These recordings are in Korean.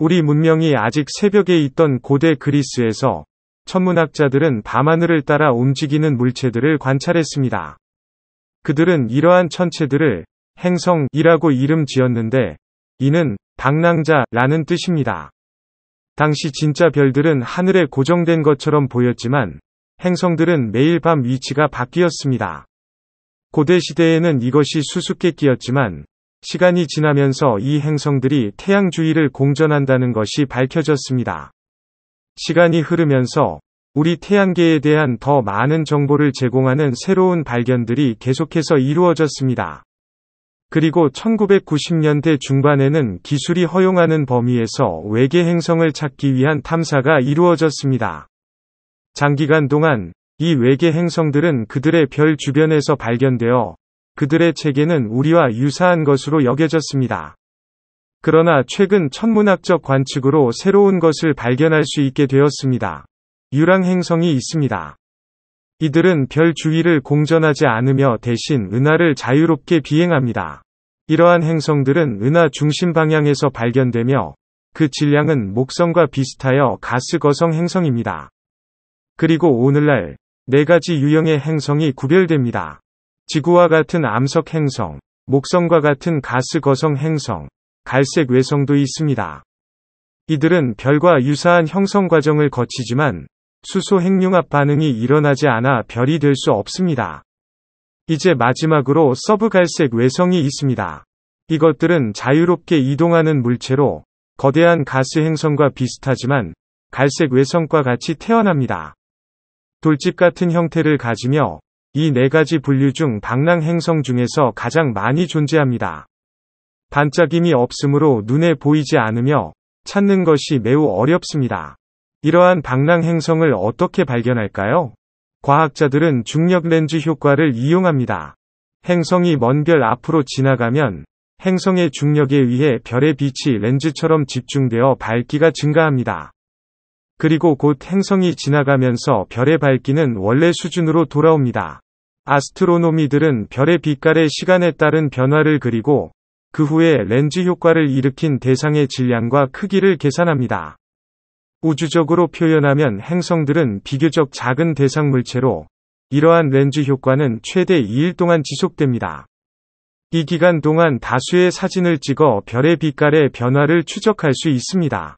우리 문명이 아직 새벽에 있던 고대 그리스에서 천문학자들은 밤하늘을 따라 움직이는 물체들을 관찰했습니다. 그들은 이러한 천체들을 행성이라고 이름 지었는데 이는 방랑자라는 뜻입니다. 당시 진짜 별들은 하늘에 고정된 것처럼 보였지만 행성들은 매일 밤 위치가 바뀌었습니다. 고대 시대에는 이것이 수수께끼였지만 시간이 지나면서 이 행성들이 태양 주위를 공전한다는 것이 밝혀졌습니다. 시간이 흐르면서 우리 태양계에 대한 더 많은 정보를 제공하는 새로운 발견들이 계속해서 이루어졌습니다. 그리고 1990년대 중반에는 기술이 허용하는 범위에서 외계 행성을 찾기 위한 탐사가 이루어졌습니다. 장기간 동안 이 외계 행성들은 그들의 별 주변에서 발견되어 그들의 체계는 우리와 유사한 것으로 여겨졌습니다. 그러나 최근 천문학적 관측으로 새로운 것을 발견할 수 있게 되었습니다. 유랑 행성이 있습니다. 이들은 별 주위를 공전하지 않으며 대신 은하를 자유롭게 비행합니다. 이러한 행성들은 은하 중심 방향에서 발견되며 그 질량은 목성과 비슷하여 가스 거성 행성입니다. 그리고 오늘날 네 가지 유형의 행성이 구별됩니다. 지구와 같은 암석 행성, 목성과 같은 가스 거성 행성, 갈색 외성도 있습니다. 이들은 별과 유사한 형성 과정을 거치지만 수소 핵융합 반응이 일어나지 않아 별이 될 수 없습니다. 이제 마지막으로 서브갈색 외성이 있습니다. 이것들은 자유롭게 이동하는 물체로 거대한 가스 행성과 비슷하지만 갈색 외성과 같이 태어납니다. 돌집 같은 형태를 가지며 이네 가지 분류 중 방랑 행성 중에서 가장 많이 존재합니다. 반짝임이 없으므로 눈에 보이지 않으며 찾는 것이 매우 어렵습니다. 이러한 방랑 행성을 어떻게 발견할까요? 과학자들은 중력 렌즈 효과를 이용합니다. 행성이 먼 별 앞으로 지나가면 행성의 중력에 의해 별의 빛이 렌즈처럼 집중되어 밝기가 증가합니다. 그리고 곧 행성이 지나가면서 별의 밝기는 원래 수준으로 돌아옵니다. 아스트로노미들은 별의 빛깔의 시간에 따른 변화를 그리고 그 후에 렌즈 효과를 일으킨 대상의 질량과 크기를 계산합니다. 우주적으로 표현하면 행성들은 비교적 작은 대상 물체로 이러한 렌즈 효과는 최대 2일 동안 지속됩니다. 이 기간 동안 다수의 사진을 찍어 별의 빛깔의 변화를 추적할 수 있습니다.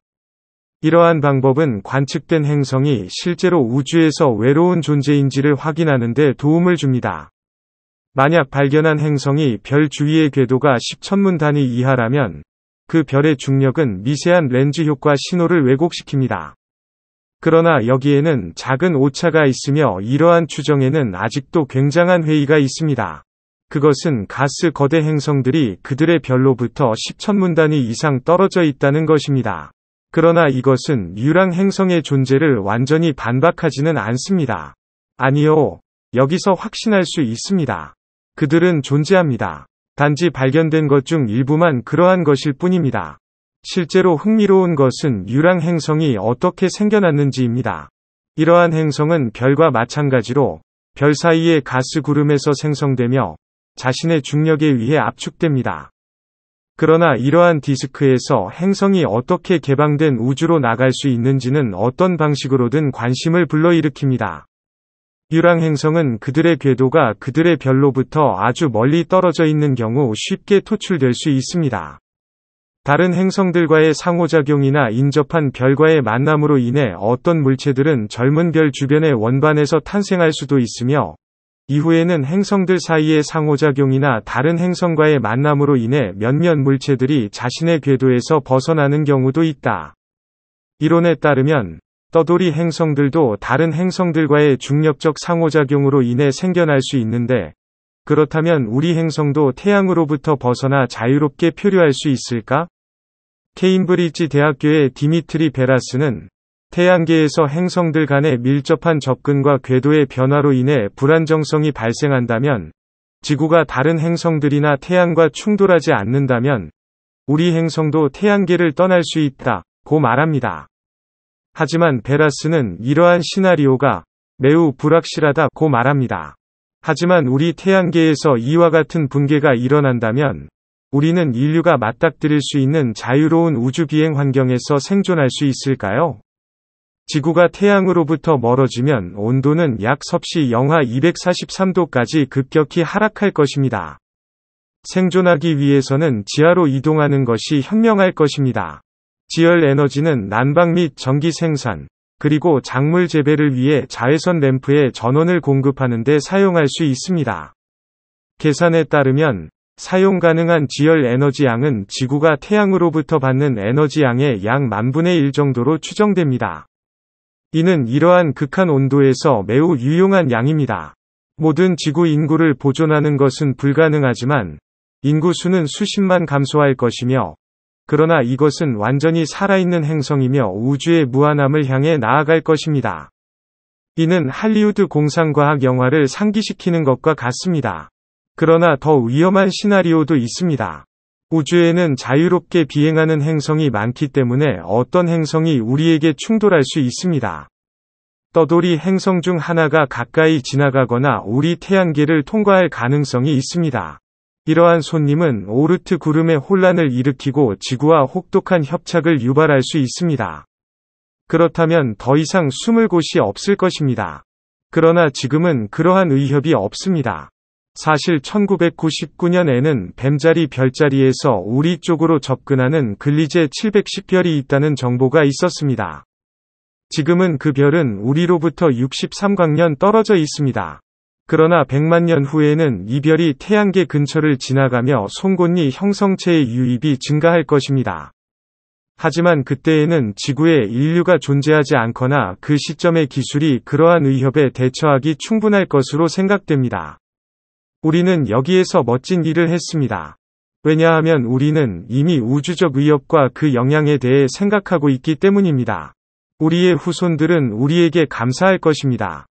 이러한 방법은 관측된 행성이 실제로 우주에서 외로운 존재인지를 확인하는 데 도움을 줍니다. 만약 발견한 행성이 별 주위의 궤도가 10천문 단위 이하라면 그 별의 중력은 미세한 렌즈 효과 신호를 왜곡시킵니다. 그러나 여기에는 작은 오차가 있으며 이러한 추정에는 아직도 굉장한 회의가 있습니다. 그것은 가스 거대 행성들이 그들의 별로부터 10천문 단위 이상 떨어져 있다는 것입니다. 그러나 이것은 유랑 행성의 존재를 완전히 반박하지는 않습니다. 아니요. 여기서 확신할 수 있습니다. 그들은 존재합니다. 단지 발견된 것 중 일부만 그러한 것일 뿐입니다. 실제로 흥미로운 것은 유랑 행성이 어떻게 생겨났는지입니다. 이러한 행성은 별과 마찬가지로 별 사이의 가스 구름에서 생성되며 자신의 중력에 의해 압축됩니다. 그러나 이러한 디스크에서 행성이 어떻게 개방된 우주로 나갈 수 있는지는 어떤 방식으로든 관심을 불러일으킵니다. 유랑 행성은 그들의 궤도가 그들의 별로부터 아주 멀리 떨어져 있는 경우 쉽게 토출될 수 있습니다. 다른 행성들과의 상호작용이나 인접한 별과의 만남으로 인해 어떤 물체들은 젊은 별 주변의 원반에서 탄생할 수도 있으며 이후에는 행성들 사이의 상호작용이나 다른 행성과의 만남으로 인해 몇몇 물체들이 자신의 궤도에서 벗어나는 경우도 있다. 이론에 따르면 떠돌이 행성들도 다른 행성들과의 중력적 상호작용으로 인해 생겨날 수 있는데 그렇다면 우리 행성도 태양으로부터 벗어나 자유롭게 표류할 수 있을까? 케임브리지 대학교의 디미트리 베라스는 태양계에서 행성들 간의 밀접한 접근과 궤도의 변화로 인해 불안정성이 발생한다면 지구가 다른 행성들이나 태양과 충돌하지 않는다면 우리 행성도 태양계를 떠날 수 있다 고 말합니다. 하지만 베라스는 이러한 시나리오가 매우 불확실하다 고 말합니다. 하지만 우리 태양계에서 이와 같은 붕괴가 일어난다면 우리는 인류가 맞닥뜨릴 수 있는 자유로운 우주비행 환경에서 생존할 수 있을까요? 지구가 태양으로부터 멀어지면 온도는 약 섭씨 영하 243도까지 급격히 하락할 것입니다. 생존하기 위해서는 지하로 이동하는 것이 현명할 것입니다. 지열 에너지는 난방 및 전기 생산, 그리고 작물 재배를 위해 자외선 램프에 전원을 공급하는 데 사용할 수 있습니다. 계산에 따르면 사용 가능한 지열 에너지 양은 지구가 태양으로부터 받는 에너지 양의 약 만분의 1 정도로 추정됩니다. 이는 이러한 극한 온도에서 매우 유용한 양입니다. 모든 지구 인구를 보존하는 것은 불가능하지만 인구 수는 수십만 감소할 것이며 그러나 이것은 완전히 살아있는 행성이며 우주의 무한함을 향해 나아갈 것입니다. 이는 할리우드 공상과학 영화를 상기시키는 것과 같습니다. 그러나 더 위험한 시나리오도 있습니다. 우주에는 자유롭게 비행하는 행성이 많기 때문에 어떤 행성이 우리에게 충돌할 수 있습니다. 떠돌이 행성 중 하나가 가까이 지나가거나 우리 태양계를 통과할 가능성이 있습니다. 이러한 손님은 오르트 구름의 혼란을 일으키고 지구와 혹독한 협착을 유발할 수 있습니다. 그렇다면 더 이상 숨을 곳이 없을 것입니다. 그러나 지금은 그러한 의협이 없습니다. 사실 1999년에는 뱀자리 별자리에서 우리 쪽으로 접근하는 글리제 710별이 있다는 정보가 있었습니다. 지금은 그 별은 우리로부터 63광년 떨어져 있습니다. 그러나 100만 년 후에는 이 별이 태양계 근처를 지나가며 송곳니 형성체의 유입이 증가할 것입니다. 하지만 그때에는 지구에 인류가 존재하지 않거나 그 시점의 기술이 그러한 의협에 대처하기 충분할 것으로 생각됩니다. 우리는 여기에서 멋진 일을 했습니다. 왜냐하면 우리는 이미 우주적 위협과 그 영향에 대해 생각하고 있기 때문입니다. 우리의 후손들은 우리에게 감사할 것입니다.